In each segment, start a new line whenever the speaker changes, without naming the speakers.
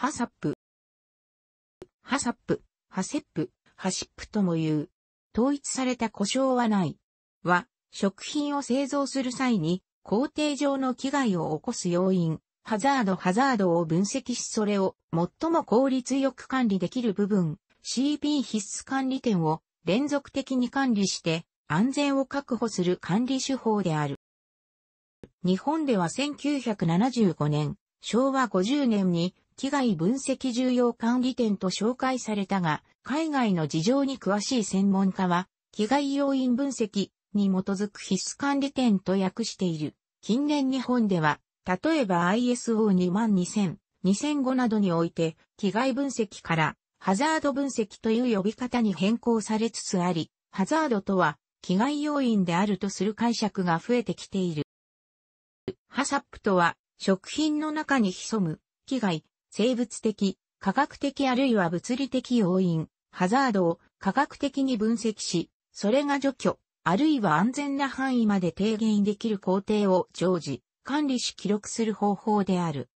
ハサップ。ハサップ、ハセップ、ハシップとも言う。統一された故障はない。は、食品を製造する際に、工程上の危害を起こす要因、ハザードハザードを分析しそれを最も効率よく管理できる部分、CP 必須管理点を連続的に管理して安全を確保する管理手法である。日本では1975年、昭和50年に危害分析重要管理点と紹介されたが、海外の事情に詳しい専門家は、危害要因分析に基づく必須管理点と訳している。近年日本では、例えば ISO22000、2005などにおいて、危害分析からハザード分析という呼び方に変更されつつあり、ハザードとは、危害要因であるとする解釈が増えてきている。ハサップとは、食品の中に潜む、危害、生物的、科学的あるいは物理的要因、ハザードを科学的に分析し、それが除去、あるいは安全な範囲まで低減できる工程を常時、管理し記録する方法である。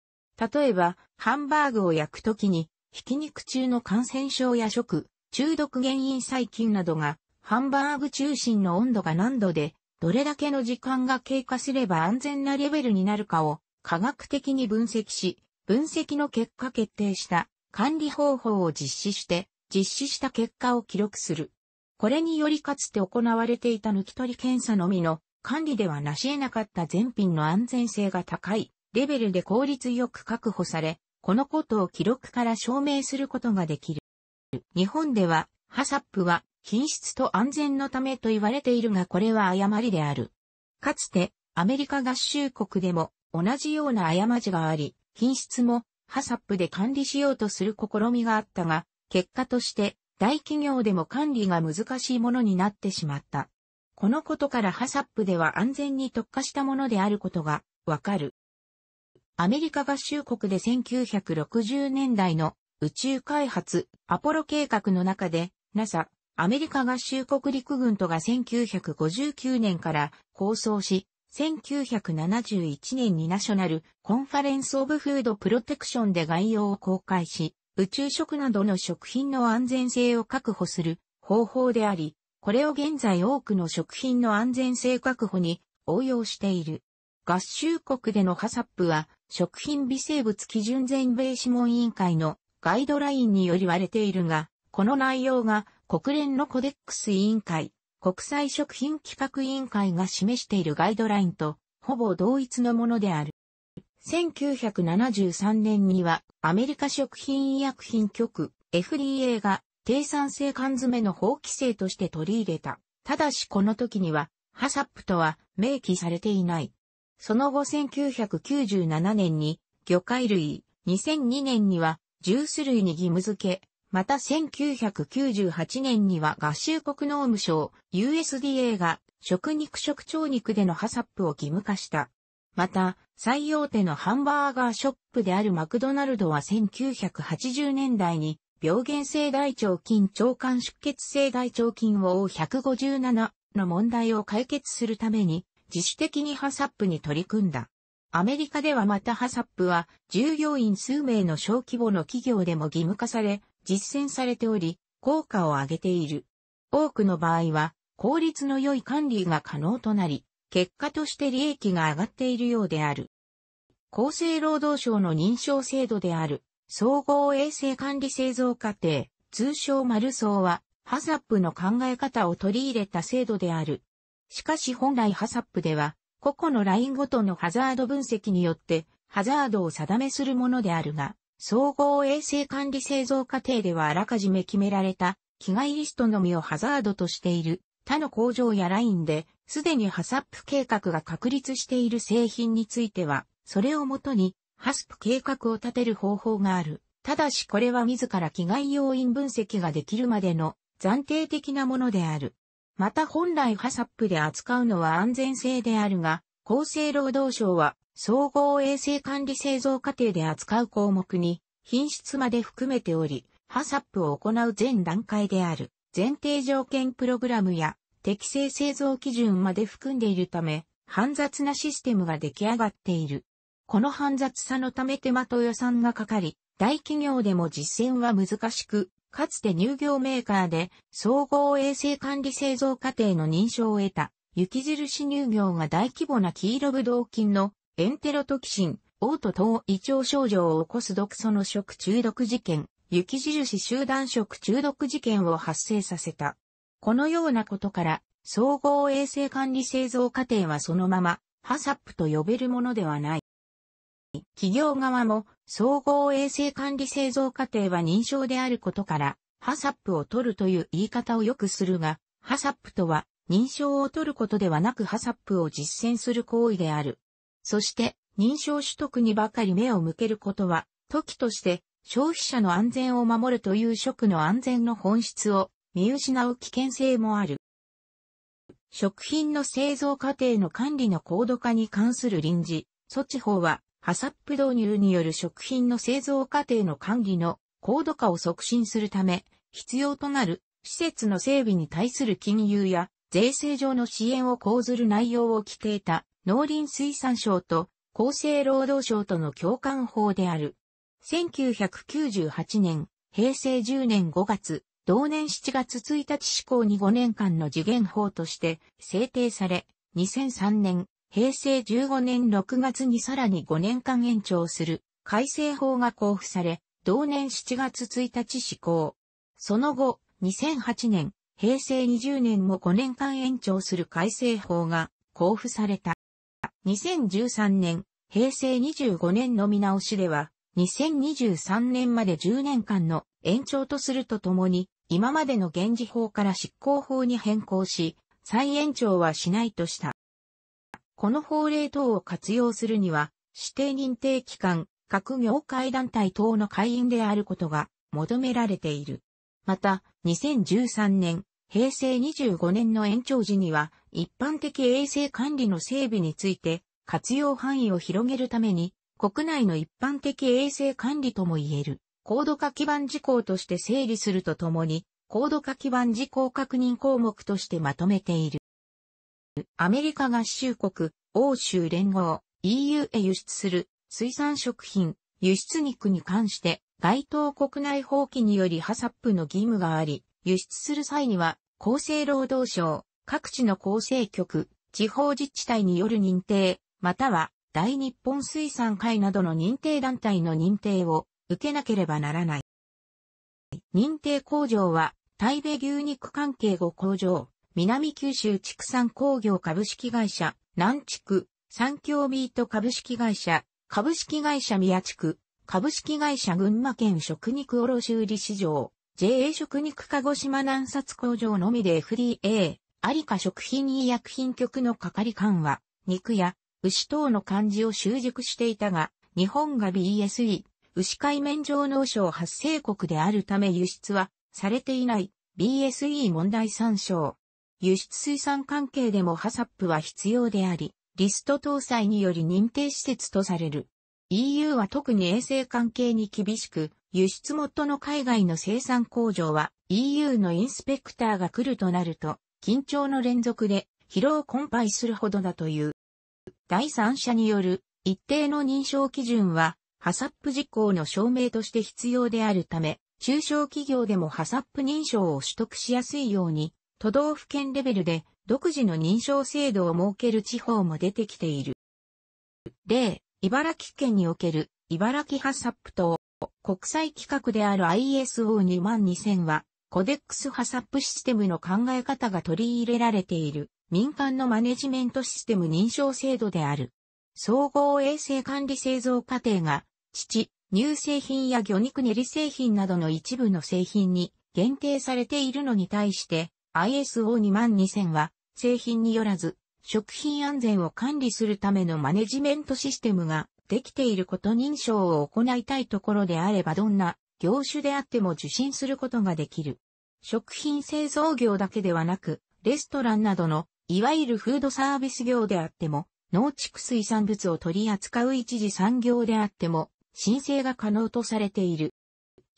例えば、ハンバーグを焼くときに、ひき肉中の感染症や食、中毒原因細菌などが、ハンバーグ中心の温度が何度で、どれだけの時間が経過すれば安全なレベルになるかを科学的に分析し、分析の結果決定した管理方法を実施して、実施した結果を記録する。これによりかつて行われていた抜き取り検査のみの管理ではなし得なかった全品の安全性が高いレベルで効率よく確保され、このことを記録から証明することができる。日本では、ハサップは品質と安全のためと言われているがこれは誤りである。かつてアメリカ合衆国でも同じような過ちがあり、品質もハサップで管理しようとする試みがあったが、結果として大企業でも管理が難しいものになってしまった。このことからハサップでは安全に特化したものであることがわかる。アメリカ合衆国で1960年代の宇宙開発アポロ計画の中で NASA アメリカ合衆国陸軍とが1959年から構想し1971年にナショナルコンファレンスオブフードプロテクションで概要を公開し、宇宙食などの食品の安全性を確保する方法であり、これを現在多くの食品の安全性確保に応用している。合衆国でのハサップは食品微生物基準全米諮問委員会のガイドラインにより割れているが、この内容が国連のコデックス委員会国際食品規格委員会が示しているガイドラインとほぼ同一のものである。1973年にはアメリカ食品医薬品局 FDA が低酸性缶詰の法規制として取り入れた。ただしこの時にはハサップとは明記されていない。その後1997年に魚介類、2002年にはジュース類に義務付け、また1998年には合衆国農務省 USDA が食肉食腸肉でのハサップを義務化した。また、最大手のハンバーガーショップであるマクドナルドは1980年代に病原性大腸菌腸管出血性大腸菌を O157 の問題を解決するために自主的にハサップに取り組んだ。アメリカではまたハサップは従業員数名の小規模の企業でも義務化され、実践されており、効果を上げている。多くの場合は、効率の良い管理が可能となり、結果として利益が上がっているようである。厚生労働省の認証制度である、総合衛生管理製造過程、通称マルソーは、ハサップの考え方を取り入れた制度である。しかし本来ハサップでは、個々のラインごとのハザード分析によって、ハザードを定めするものであるが、総合衛生管理製造過程ではあらかじめ決められた、機外リストのみをハザードとしている、他の工場やラインで、すでにハサップ計画が確立している製品については、それをもとに、ハスプ計画を立てる方法がある。ただしこれは自ら機害要因分析ができるまでの暫定的なものである。また本来ハサップで扱うのは安全性であるが、厚生労働省は、総合衛生管理製造過程で扱う項目に、品質まで含めており、ハサップを行う全段階である、前提条件プログラムや、適正製造基準まで含んでいるため、煩雑なシステムが出来上がっている。この煩雑さのため手間と予算がかかり、大企業でも実践は難しく、かつて乳業メーカーで総合衛生管理製造過程の認証を得た雪印乳業が大規模な黄色ブドウ菌のエンテロトキシン、オート等胃腸症状を起こす毒素の食中毒事件、雪印集団食中毒事件を発生させた。このようなことから、総合衛生管理製造過程はそのまま、ハサップと呼べるものではない。企業側も、総合衛生管理製造過程は認証であることから、ハサップを取るという言い方をよくするが、ハサップとは、認証を取ることではなくハサップを実践する行為である。そして、認証取得にばかり目を向けることは、時として消費者の安全を守るという食の安全の本質を見失う危険性もある。食品の製造過程の管理の高度化に関する臨時措置法は、ハサップ導入による食品の製造過程の管理の高度化を促進するため、必要となる施設の整備に対する金融や税制上の支援を講ずる内容を規定た農林水産省と厚生労働省との共感法である。1998年、平成10年5月、同年7月1日施行に5年間の次元法として制定され、2003年、平成15年6月にさらに5年間延長する改正法が交付され、同年7月1日施行。その後、2008年、平成20年も5年間延長する改正法が交付された。2013年、平成25年の見直しでは、2023年まで10年間の延長とするとともに、今までの現時法から執行法に変更し、再延長はしないとした。この法令等を活用するには、指定認定機関、各業界団体等の会員であることが求められている。また、2013年、平成25年の延長時には、一般的衛生管理の整備について、活用範囲を広げるために、国内の一般的衛生管理とも言える、高度化基盤事項として整理するとともに、高度化基盤事項確認項目としてまとめている。アメリカ合衆国、欧州連合、EU へ輸出する水産食品、輸出肉に関して、該当国内法規によりハサップの義務があり、輸出する際には、厚生労働省、各地の厚生局、地方自治体による認定、または大日本水産会などの認定団体の認定を受けなければならない。認定工場は、台米牛肉関係5工場、南九州畜産工業株式会社、南地区、産京ビート株式会社、株式会社宮地区、株式会社群馬県食肉卸売市場、JA 食肉鹿児島南札工場のみで FDA、りか食品医薬品局の係官は、肉や牛等の漢字を習熟していたが、日本が BSE、牛海面上農省発生国であるため輸出はされていない BSE 問題参照。輸出水産関係でもハサップは必要であり、リスト搭載により認定施設とされる。EU は特に衛生関係に厳しく、輸出元の海外の生産工場は EU のインスペクターが来るとなると、緊張の連続で疲労困憊するほどだという。第三者による一定の認証基準は、ハサップ事項の証明として必要であるため、中小企業でもハサップ認証を取得しやすいように、都道府県レベルで独自の認証制度を設ける地方も出てきている。例、茨城県における茨城ハサップ等。国際規格である ISO22000 は、コデックスハサップシステムの考え方が取り入れられている民間のマネジメントシステム認証制度である。総合衛生管理製造過程が、乳、乳製品や魚肉練り製品などの一部の製品に限定されているのに対して ISO22000 は製品によらず食品安全を管理するためのマネジメントシステムができていること認証を行いたいところであればどんな業種であっても受診することができる。食品製造業だけではなく、レストランなどの、いわゆるフードサービス業であっても、農畜水産物を取り扱う一次産業であっても、申請が可能とされている。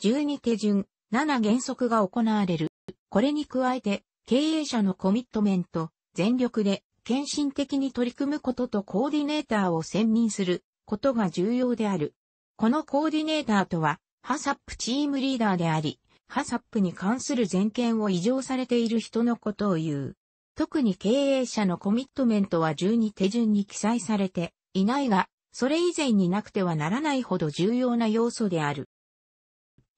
12手順、7原則が行われる。これに加えて、経営者のコミットメント、全力で、献身的に取り組むこととコーディネーターを選任することが重要である。このコーディネーターとは、ハサップチームリーダーであり、ハサップに関する全権を異常されている人のことを言う。特に経営者のコミットメントは12手順に記載されていないが、それ以前になくてはならないほど重要な要素である。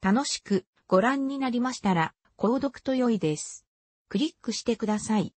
楽しくご覧になりましたら、購読と良いです。クリックしてください。